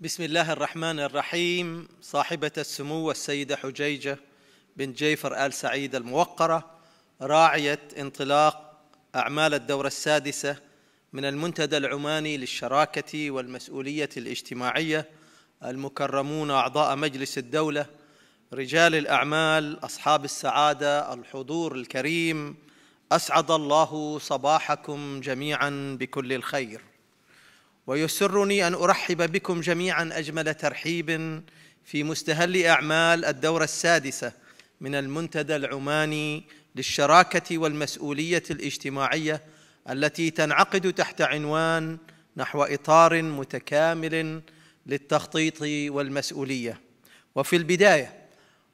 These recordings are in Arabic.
بسم الله الرحمن الرحيم صاحبة السمو السيدة حجيجة بن جيفر آل سعيد الموقرة راعية انطلاق أعمال الدورة السادسة من المنتدى العماني للشراكة والمسؤولية الاجتماعية المكرمون أعضاء مجلس الدولة رجال الأعمال أصحاب السعادة الحضور الكريم أسعد الله صباحكم جميعا بكل الخير ويسرني ان ارحب بكم جميعا اجمل ترحيب في مستهل اعمال الدوره السادسه من المنتدى العماني للشراكه والمسؤوليه الاجتماعيه التي تنعقد تحت عنوان نحو اطار متكامل للتخطيط والمسؤوليه وفي البدايه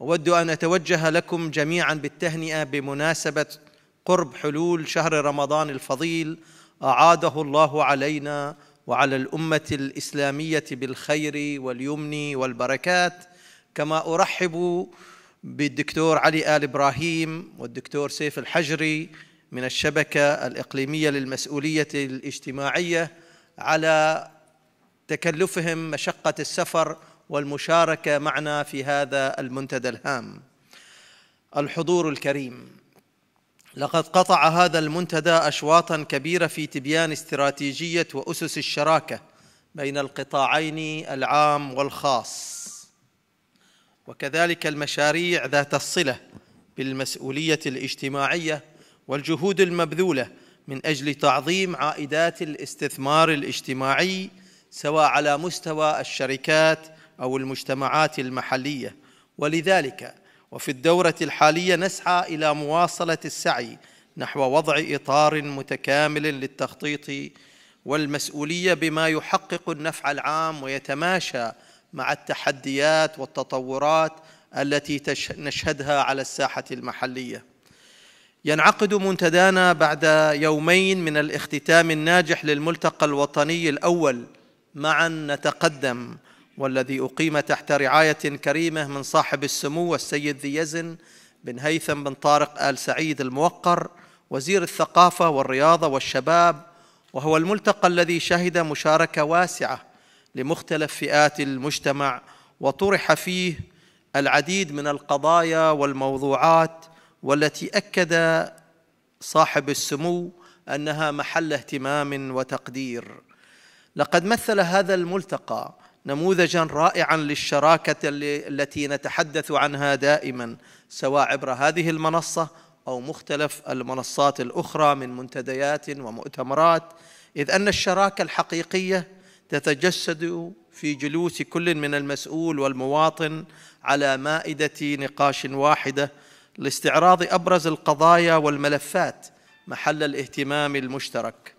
اود ان اتوجه لكم جميعا بالتهنئه بمناسبه قرب حلول شهر رمضان الفضيل اعاده الله علينا وعلى الامه الاسلاميه بالخير واليمن والبركات كما ارحب بالدكتور علي ال ابراهيم والدكتور سيف الحجري من الشبكه الاقليميه للمسؤوليه الاجتماعيه على تكلفهم مشقه السفر والمشاركه معنا في هذا المنتدى الهام الحضور الكريم لقد قطع هذا المنتدى أشواطا كبيرة في تبيان استراتيجية وأسس الشراكة بين القطاعين العام والخاص وكذلك المشاريع ذات الصلة بالمسؤولية الاجتماعية والجهود المبذولة من أجل تعظيم عائدات الاستثمار الاجتماعي سواء على مستوى الشركات أو المجتمعات المحلية ولذلك وفي الدورة الحالية نسعى إلى مواصلة السعي نحو وضع إطار متكامل للتخطيط والمسؤولية بما يحقق النفع العام ويتماشى مع التحديات والتطورات التي نشهدها على الساحة المحلية ينعقد منتدانا بعد يومين من الاختتام الناجح للملتقى الوطني الأول معا نتقدم والذي أقيم تحت رعاية كريمة من صاحب السمو السيد ذي يزن بن هيثم بن طارق آل سعيد الموقر وزير الثقافة والرياضة والشباب وهو الملتقى الذي شهد مشاركة واسعة لمختلف فئات المجتمع وطرح فيه العديد من القضايا والموضوعات والتي أكد صاحب السمو أنها محل اهتمام وتقدير لقد مثل هذا الملتقى نموذجا رائعا للشراكه التي نتحدث عنها دائما سواء عبر هذه المنصه او مختلف المنصات الاخرى من منتديات ومؤتمرات اذ ان الشراكه الحقيقيه تتجسد في جلوس كل من المسؤول والمواطن على مائده نقاش واحده لاستعراض ابرز القضايا والملفات محل الاهتمام المشترك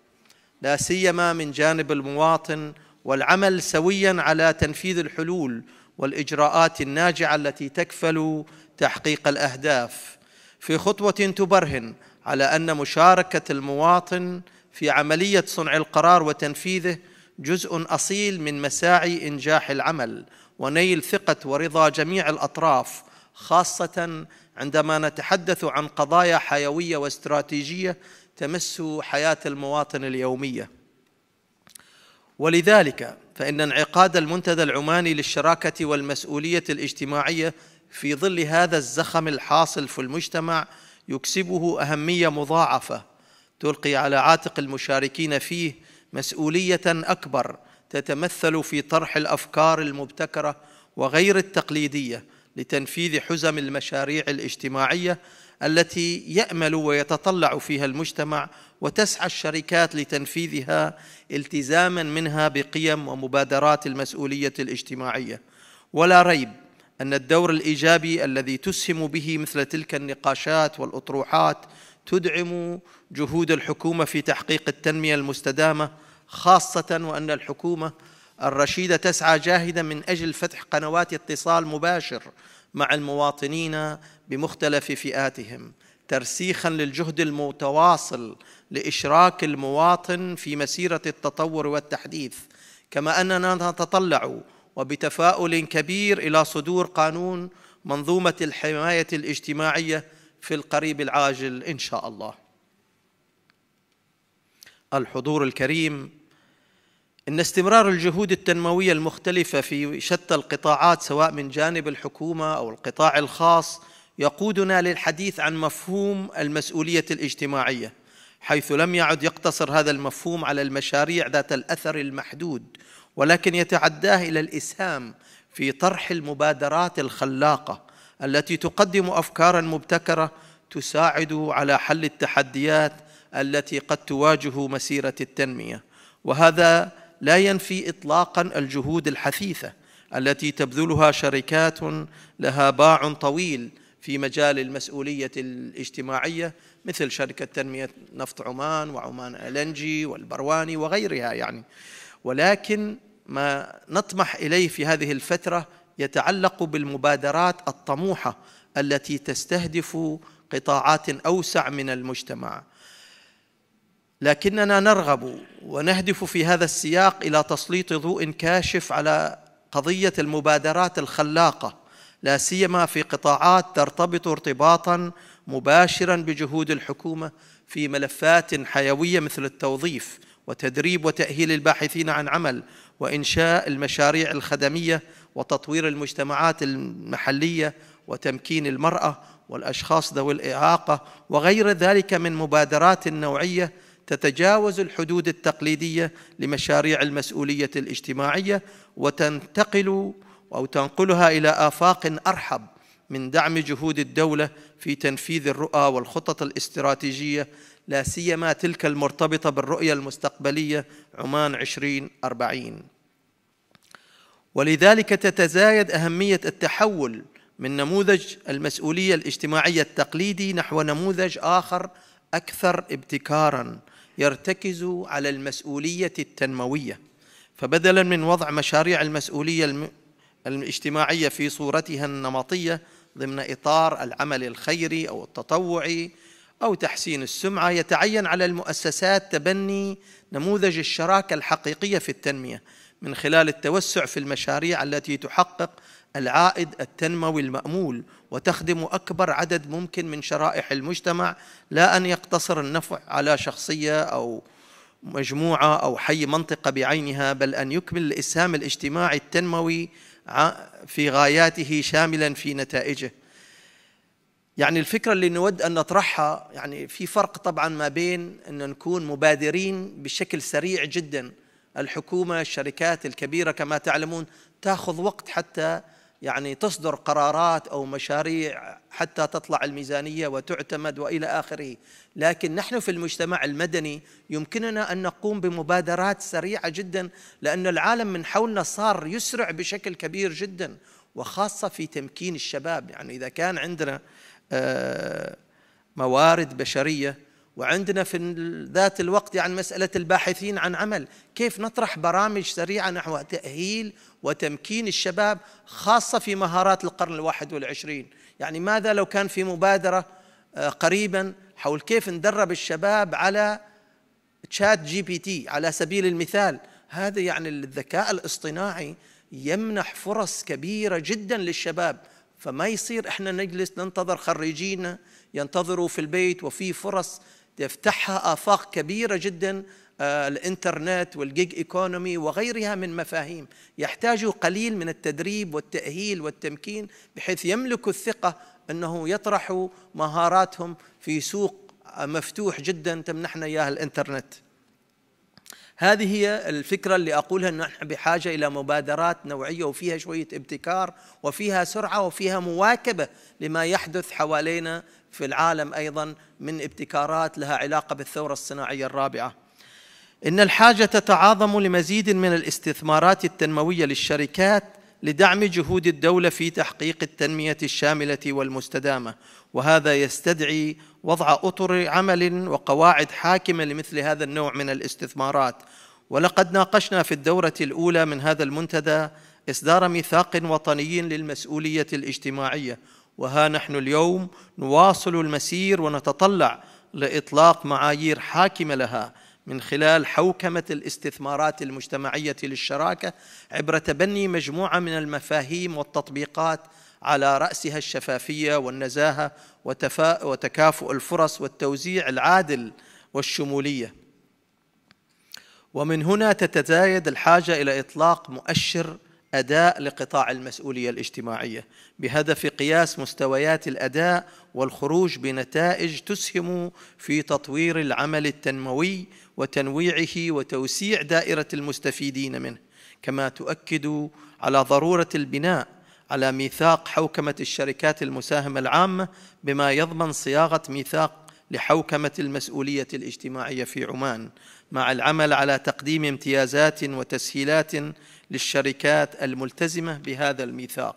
لا سيما من جانب المواطن والعمل سويا على تنفيذ الحلول والإجراءات الناجعة التي تكفل تحقيق الأهداف في خطوة تبرهن على أن مشاركة المواطن في عملية صنع القرار وتنفيذه جزء أصيل من مساعي إنجاح العمل ونيل ثقة ورضا جميع الأطراف خاصة عندما نتحدث عن قضايا حيوية واستراتيجية تمس حياة المواطن اليومية ولذلك فإن انعقاد المنتدى العماني للشراكة والمسؤولية الاجتماعية في ظل هذا الزخم الحاصل في المجتمع يكسبه أهمية مضاعفة تلقي على عاتق المشاركين فيه مسؤولية أكبر تتمثل في طرح الأفكار المبتكرة وغير التقليدية لتنفيذ حزم المشاريع الاجتماعية التي يامل ويتطلع فيها المجتمع وتسعى الشركات لتنفيذها التزاما منها بقيم ومبادرات المسؤوليه الاجتماعيه ولا ريب ان الدور الايجابي الذي تسهم به مثل تلك النقاشات والاطروحات تدعم جهود الحكومه في تحقيق التنميه المستدامه خاصه وان الحكومه الرشيدة تسعى جاهدا من أجل فتح قنوات اتصال مباشر مع المواطنين بمختلف فئاتهم ترسيخا للجهد المتواصل لإشراك المواطن في مسيرة التطور والتحديث كما أننا نتطلع وبتفاؤل كبير إلى صدور قانون منظومة الحماية الاجتماعية في القريب العاجل إن شاء الله الحضور الكريم ان استمرار الجهود التنمويه المختلفه في شتى القطاعات سواء من جانب الحكومه او القطاع الخاص يقودنا للحديث عن مفهوم المسؤوليه الاجتماعيه حيث لم يعد يقتصر هذا المفهوم على المشاريع ذات الاثر المحدود ولكن يتعداه الى الاسهام في طرح المبادرات الخلاقه التي تقدم افكارا مبتكره تساعد على حل التحديات التي قد تواجه مسيره التنميه وهذا لا ينفي اطلاقا الجهود الحثيثه التي تبذلها شركات لها باع طويل في مجال المسؤوليه الاجتماعيه مثل شركه تنميه نفط عمان وعمان النجي والبرواني وغيرها يعني ولكن ما نطمح اليه في هذه الفتره يتعلق بالمبادرات الطموحه التي تستهدف قطاعات اوسع من المجتمع لكننا نرغب ونهدف في هذا السياق الى تسليط ضوء كاشف على قضيه المبادرات الخلاقه لا سيما في قطاعات ترتبط ارتباطا مباشرا بجهود الحكومه في ملفات حيويه مثل التوظيف وتدريب وتاهيل الباحثين عن عمل وانشاء المشاريع الخدميه وتطوير المجتمعات المحليه وتمكين المراه والاشخاص ذوي الاعاقه وغير ذلك من مبادرات نوعيه تتجاوز الحدود التقليدية لمشاريع المسؤولية الاجتماعية وتنتقل أو تنقلها إلى آفاق أرحب من دعم جهود الدولة في تنفيذ الرؤى والخطط الاستراتيجية لا سيما تلك المرتبطة بالرؤية المستقبلية عمان 2040 ولذلك تتزايد أهمية التحول من نموذج المسؤولية الاجتماعية التقليدي نحو نموذج آخر أكثر ابتكاراً يرتكز على المسؤولية التنموية فبدلا من وضع مشاريع المسؤولية الاجتماعية في صورتها النمطية ضمن إطار العمل الخيري أو التطوعي أو تحسين السمعة يتعين على المؤسسات تبني نموذج الشراكة الحقيقية في التنمية من خلال التوسع في المشاريع التي تحقق العائد التنموي المامول وتخدم اكبر عدد ممكن من شرائح المجتمع لا ان يقتصر النفع على شخصيه او مجموعه او حي منطقه بعينها بل ان يكمل الاسهام الاجتماعي التنموي في غاياته شاملا في نتائجه يعني الفكرة اللي نود أن نطرحها يعني في فرق طبعا ما بين أن نكون مبادرين بشكل سريع جدا الحكومة الشركات الكبيرة كما تعلمون تأخذ وقت حتى يعني تصدر قرارات أو مشاريع حتى تطلع الميزانية وتعتمد وإلى آخره لكن نحن في المجتمع المدني يمكننا أن نقوم بمبادرات سريعة جدا لأن العالم من حولنا صار يسرع بشكل كبير جدا وخاصة في تمكين الشباب يعني إذا كان عندنا آه، موارد بشرية وعندنا في ذات الوقت عن يعني مسألة الباحثين عن عمل كيف نطرح برامج سريعة نحو تأهيل وتمكين الشباب خاصة في مهارات القرن الواحد والعشرين يعني ماذا لو كان في مبادرة آه، قريبا حول كيف ندرب الشباب على تشات جي بي تي على سبيل المثال هذا يعني الذكاء الاصطناعي يمنح فرص كبيرة جدا للشباب فما يصير احنا نجلس ننتظر خريجينا ينتظروا في البيت وفي فرص تفتحها آفاق كبيرة جدا آه، الانترنت والجيج ايكونومي وغيرها من مفاهيم يحتاج قليل من التدريب والتأهيل والتمكين بحيث يملكوا الثقة أنه يطرحوا مهاراتهم في سوق مفتوح جدا تمنحنا إياه الانترنت هذه هي الفكرة اللي أقولها أن نحن بحاجة إلى مبادرات نوعية وفيها شوية ابتكار وفيها سرعة وفيها مواكبة لما يحدث حوالينا في العالم أيضا من ابتكارات لها علاقة بالثورة الصناعية الرابعة إن الحاجة تتعاظم لمزيد من الاستثمارات التنموية للشركات لدعم جهود الدولة في تحقيق التنمية الشاملة والمستدامة وهذا يستدعي وضع أطر عمل وقواعد حاكمة لمثل هذا النوع من الاستثمارات ولقد ناقشنا في الدورة الأولى من هذا المنتدى إصدار ميثاق وطني للمسؤولية الاجتماعية وها نحن اليوم نواصل المسير ونتطلع لاطلاق معايير حاكمه لها من خلال حوكمه الاستثمارات المجتمعيه للشراكه عبر تبني مجموعه من المفاهيم والتطبيقات على راسها الشفافيه والنزاهه وتفا... وتكافؤ الفرص والتوزيع العادل والشموليه. ومن هنا تتزايد الحاجه الى اطلاق مؤشر أداء لقطاع المسؤولية الاجتماعية بهدف قياس مستويات الأداء والخروج بنتائج تسهم في تطوير العمل التنموي وتنويعه وتوسيع دائرة المستفيدين منه كما تؤكد على ضرورة البناء على ميثاق حوكمة الشركات المساهمة العامة بما يضمن صياغة ميثاق لحوكمة المسؤولية الاجتماعية في عمان مع العمل على تقديم امتيازات وتسهيلات للشركات الملتزمة بهذا الميثاق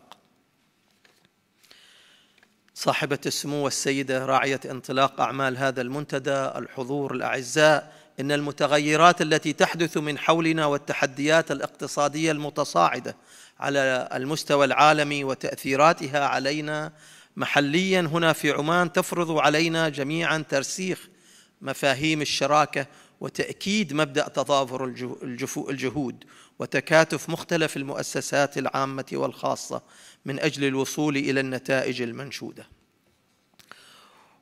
صاحبة السمو السيدة راعية انطلاق أعمال هذا المنتدى الحضور الأعزاء إن المتغيرات التي تحدث من حولنا والتحديات الاقتصادية المتصاعدة على المستوى العالمي وتأثيراتها علينا محليا هنا في عمان تفرض علينا جميعا ترسيخ مفاهيم الشراكه وتاكيد مبدا تضافر الجهود وتكاتف مختلف المؤسسات العامه والخاصه من اجل الوصول الى النتائج المنشوده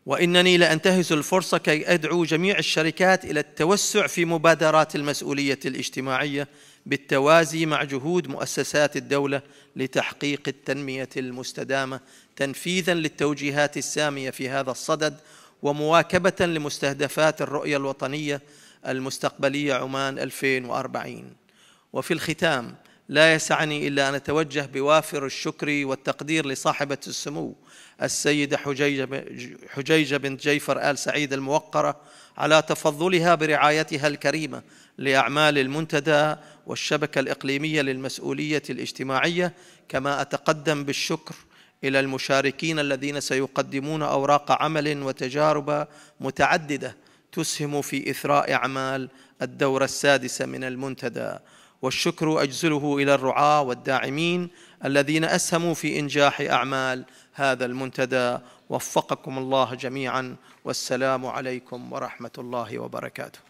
وانني لانتهز الفرصه كي ادعو جميع الشركات الى التوسع في مبادرات المسؤوليه الاجتماعيه بالتوازي مع جهود مؤسسات الدوله لتحقيق التنميه المستدامه تنفيذا للتوجيهات السامية في هذا الصدد ومواكبة لمستهدفات الرؤية الوطنية المستقبلية عمان 2040 وفي الختام لا يسعني إلا أن أتوجه بوافر الشكر والتقدير لصاحبة السمو السيدة حجيجة, حجيجة بنت جيفر آل سعيد الموقرة على تفضلها برعايتها الكريمة لأعمال المنتدى والشبكة الإقليمية للمسؤولية الاجتماعية كما أتقدم بالشكر إلى المشاركين الذين سيقدمون أوراق عمل وتجارب متعددة تسهم في إثراء أعمال الدورة السادسة من المنتدى والشكر أجزله إلى الرعاة والداعمين الذين أسهموا في إنجاح أعمال هذا المنتدى وفقكم الله جميعا والسلام عليكم ورحمة الله وبركاته